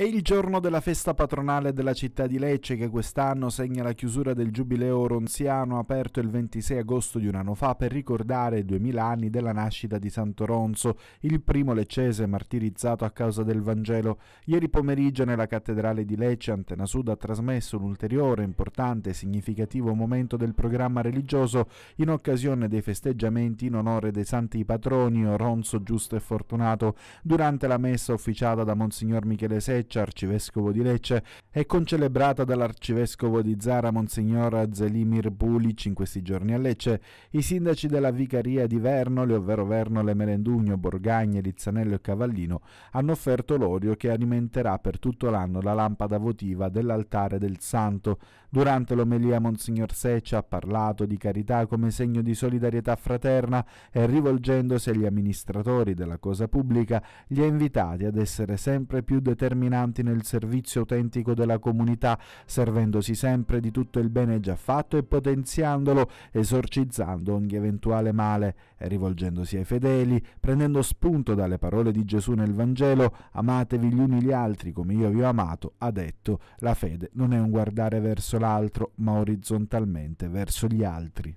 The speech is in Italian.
È il giorno della festa patronale della città di Lecce che quest'anno segna la chiusura del giubileo ronziano aperto il 26 agosto di un anno fa per ricordare i 2000 anni della nascita di Santo Ronzo, il primo leccese martirizzato a causa del Vangelo. Ieri pomeriggio nella cattedrale di Lecce Antena Sud ha trasmesso un ulteriore importante e significativo momento del programma religioso in occasione dei festeggiamenti in onore dei santi patroni Ronzo Giusto e Fortunato. Durante la messa officiata da Monsignor Michele Secci Lecce, arcivescovo di Lecce, e concelebrata dall'arcivescovo di Zara Monsignor Zelimir Bulic in questi giorni a Lecce, i sindaci della vicaria di Vernole, ovvero Vernole Merendugno, Borgagne, Rizzanello e Cavallino, hanno offerto l'olio che alimenterà per tutto l'anno la lampada votiva dell'altare del Santo. Durante l'omelia Monsignor Seccia ha parlato di carità come segno di solidarietà fraterna e rivolgendosi agli amministratori della cosa pubblica, li ha invitati ad essere sempre più determinati impegnanti nel servizio autentico della comunità, servendosi sempre di tutto il bene già fatto e potenziandolo, esorcizzando ogni eventuale male, e rivolgendosi ai fedeli, prendendo spunto dalle parole di Gesù nel Vangelo, amatevi gli uni gli altri come io vi ho amato, ha detto, la fede non è un guardare verso l'altro, ma orizzontalmente verso gli altri.